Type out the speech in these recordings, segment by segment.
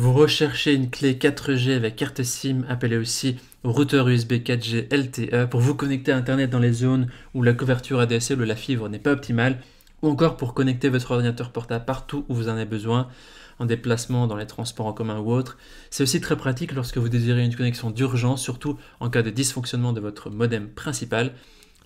Vous recherchez une clé 4G avec carte SIM, appelée aussi routeur USB 4G LTE, pour vous connecter à Internet dans les zones où la couverture ADSL ou la fibre n'est pas optimale, ou encore pour connecter votre ordinateur portable partout où vous en avez besoin, en déplacement, dans les transports en commun ou autre. C'est aussi très pratique lorsque vous désirez une connexion d'urgence, surtout en cas de dysfonctionnement de votre modem principal.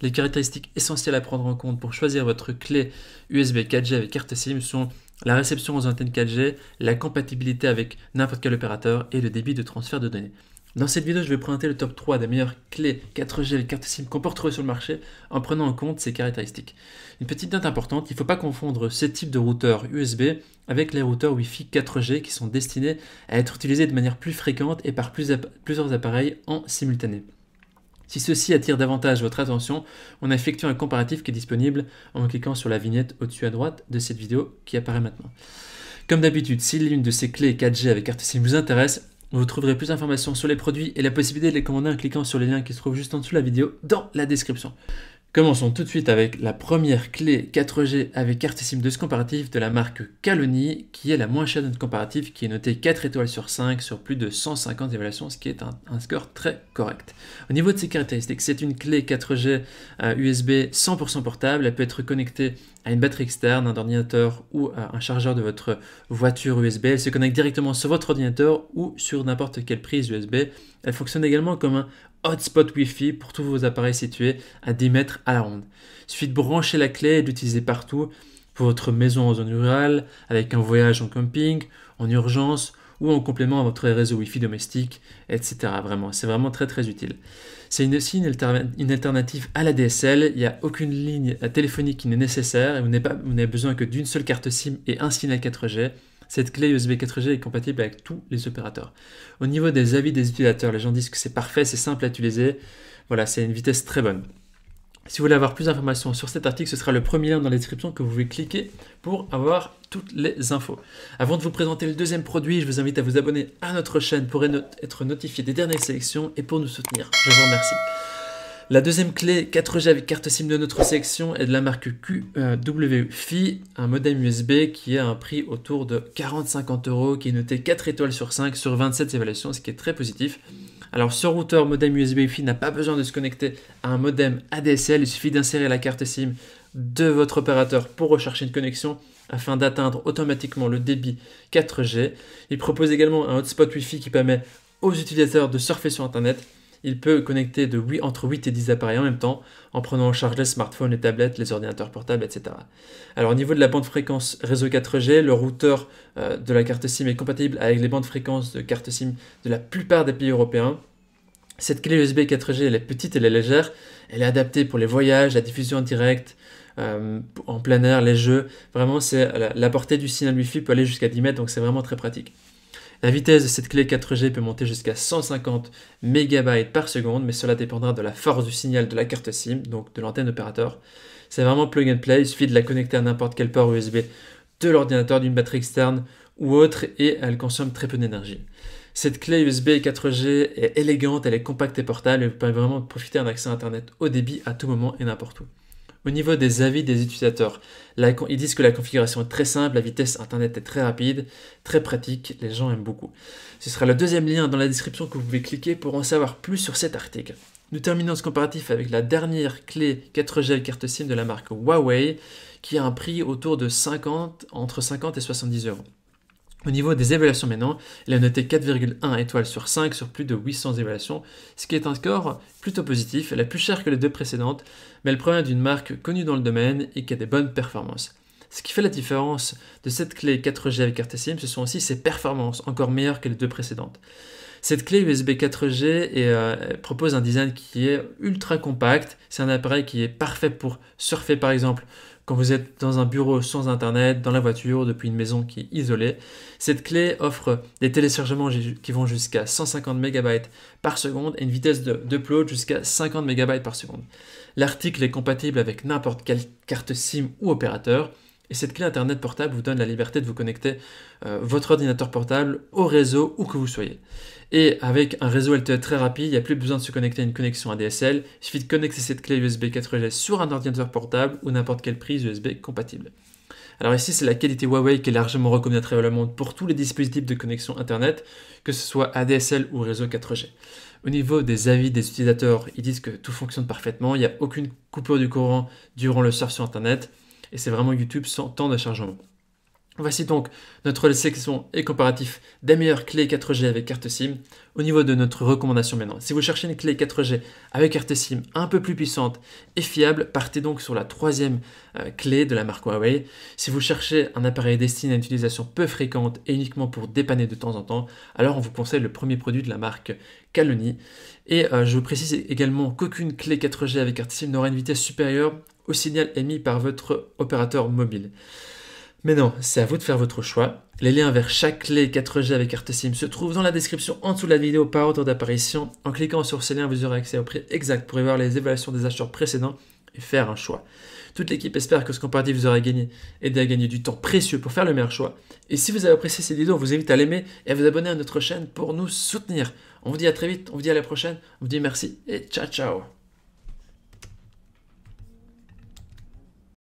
Les caractéristiques essentielles à prendre en compte pour choisir votre clé USB 4G avec carte SIM sont la réception aux antennes 4G, la compatibilité avec n'importe quel opérateur et le débit de transfert de données. Dans cette vidéo, je vais présenter le top 3 des meilleures clés 4G et cartes SIM qu'on peut sur le marché en prenant en compte ces caractéristiques. Une petite note importante, il ne faut pas confondre ce type de routeur USB avec les routeurs Wi-Fi 4G qui sont destinés à être utilisés de manière plus fréquente et par plusieurs appareils en simultané. Si ceci attire davantage votre attention, on a effectué un comparatif qui est disponible en cliquant sur la vignette au-dessus à droite de cette vidéo qui apparaît maintenant. Comme d'habitude, si l'une de ces clés 4G avec SIM vous intéresse, vous trouverez plus d'informations sur les produits et la possibilité de les commander en cliquant sur les liens qui se trouvent juste en dessous de la vidéo dans la description. Commençons tout de suite avec la première clé 4G avec carte SIM de ce comparatif de la marque Caloni, qui est la moins chère de notre comparatif, qui est notée 4 étoiles sur 5 sur plus de 150 évaluations, ce qui est un, score très correct. Au niveau de ses caractéristiques, c'est une clé 4G USB 100% portable, elle peut être connectée à une batterie externe, un ordinateur ou à euh, un chargeur de votre voiture USB. Elle se connecte directement sur votre ordinateur ou sur n'importe quelle prise USB. Elle fonctionne également comme un hotspot Wi-Fi pour tous vos appareils situés à 10 mètres à la ronde. Il suffit de brancher la clé et d'utiliser partout pour votre maison en zone rurale, avec un voyage en camping, en urgence ou en complément à votre réseau Wi-Fi domestique, etc. Vraiment, c'est vraiment très très utile. C'est une, une, alternative à la DSL, il n'y a aucune ligne téléphonique qui n'est nécessaire et vous n'avez besoin que d'une seule carte SIM et un signal 4G. Cette clé USB 4G est compatible avec tous les opérateurs. Au niveau des avis des utilisateurs, les gens disent que c'est parfait, c'est simple à utiliser. Voilà, c'est une vitesse très bonne. Si vous voulez avoir plus d'informations sur cet article, ce sera le premier lien dans la description que vous pouvez cliquer pour avoir toutes les infos. Avant de vous présenter le deuxième produit, je vous invite à vous abonner à notre chaîne pour être notifié des dernières sélections et pour nous soutenir. Je vous remercie. La deuxième clé 4G avec carte SIM de notre sélection est de la marque QWFi, un modem USB qui a un prix autour de 40-50 euros, qui est noté 4 étoiles sur 5 sur 27 évaluations, ce qui est très positif. Alors ce routeur modem USB Wi-Fi n'a pas besoin de se connecter à un modem ADSL, il suffit d'insérer la carte SIM de votre opérateur pour rechercher une connexion afin d'atteindre automatiquement le débit 4G. Il propose également un hotspot Wi-Fi qui permet aux utilisateurs de surfer sur Internet il peut connecter de entre 8 et 10 appareils en même temps, en prenant en charge les smartphones, les tablettes, les ordinateurs portables, etc. Alors au niveau de la bande fréquence réseau 4G, le routeur euh, de la carte SIM est compatible avec les bandes fréquences de carte SIM de la plupart des pays européens. Cette clé USB 4G, est petite, elle est légère, elle est adaptée pour les voyages, la diffusion en direct, euh, en plein air, les jeux. Vraiment, c'est la, la portée du signal Wi-Fi peut aller jusqu'à 10 mètres, donc c'est vraiment très pratique. La vitesse de cette clé 4G peut monter jusqu'à 150 MB par seconde, mais cela dépendra de la force du signal de la carte SIM, donc de l'antenne opérateur. C'est vraiment plug and play, il suffit de la connecter à n'importe quel port USB de l'ordinateur, d'une batterie externe ou autre, et elle consomme très peu d'énergie. Cette clé USB 4G est élégante, elle est compacte et portable, elle vous pouvez vraiment profiter d'un accès Internet au débit à tout moment et n'importe où. Au niveau des avis des utilisateurs, ils disent que la configuration est très simple, la vitesse internet est très rapide, très pratique, les gens aiment beaucoup. Ce sera le deuxième lien dans la description que vous pouvez cliquer pour en savoir plus sur cet article. Nous terminons ce comparatif avec la dernière clé 4G carte SIM de la marque Huawei qui a un prix autour de 50, entre 50 et 70 euros. Au niveau des évaluations maintenant, il a noté 4,1 étoiles sur 5 sur plus de 800 évaluations, ce qui est un score plutôt positif, elle est plus chère que les deux précédentes, mais elle provient d'une marque connue dans le domaine et qui a des bonnes performances. Ce qui fait la différence de cette clé 4G avec SIM, ce sont aussi ses performances, encore meilleures que les deux précédentes. Cette clé USB 4G euh, propose un design qui est ultra compact, c'est un appareil qui est parfait pour surfer par exemple quand vous êtes dans un bureau sans internet, dans la voiture, depuis une maison qui est isolée, cette clé offre des téléchargements qui vont jusqu'à 150 MB par seconde et une vitesse de d'upload jusqu'à 50 MB par seconde. L'article est compatible avec n'importe quelle carte SIM ou opérateur. Et cette clé Internet portable vous donne la liberté de vous connecter euh, votre ordinateur portable au réseau où que vous soyez. Et avec un réseau LTE très rapide, il n'y a plus besoin de se connecter à une connexion ADSL. Il suffit de connecter cette clé USB 4G sur un ordinateur portable ou n'importe quelle prise USB compatible. Alors ici, c'est la qualité Huawei qui est largement reconnue à travers le monde pour tous les dispositifs de connexion Internet, que ce soit ADSL ou réseau 4G. Au niveau des avis des utilisateurs, ils disent que tout fonctionne parfaitement, il n'y a aucune coupure du courant durant le surf sur Internet et c'est vraiment YouTube sans temps de chargement. Voici donc notre sélection et comparatif des meilleures clés 4G avec carte SIM au niveau de notre recommandation maintenant. Si vous cherchez une clé 4G avec carte SIM un peu plus puissante et fiable, partez donc sur la troisième euh, clé de la marque Huawei. Si vous cherchez un appareil destiné à une utilisation peu fréquente et uniquement pour dépanner de temps en temps, alors on vous conseille le premier produit de la marque Caloni. Et euh, je précise également qu'aucune clé 4G avec carte SIM n'aura une vitesse supérieure au signal émis par votre opérateur mobile. Mais non, c'est à vous de faire votre choix. Les liens vers chaque clé 4G avec SIM se trouvent dans la description en dessous de la vidéo par ordre d'apparition. En cliquant sur ces liens, vous aurez accès au prix exact pour y voir les évaluations des acheteurs précédents et faire un choix. Toute l'équipe espère que ce comparatif vous aura gagné, aidé à gagner du temps précieux pour faire le meilleur choix. Et si vous avez apprécié cette vidéo, on vous invite à l'aimer et à vous abonner à notre chaîne pour nous soutenir. On vous dit à très vite, on vous dit à la prochaine, on vous dit merci et ciao ciao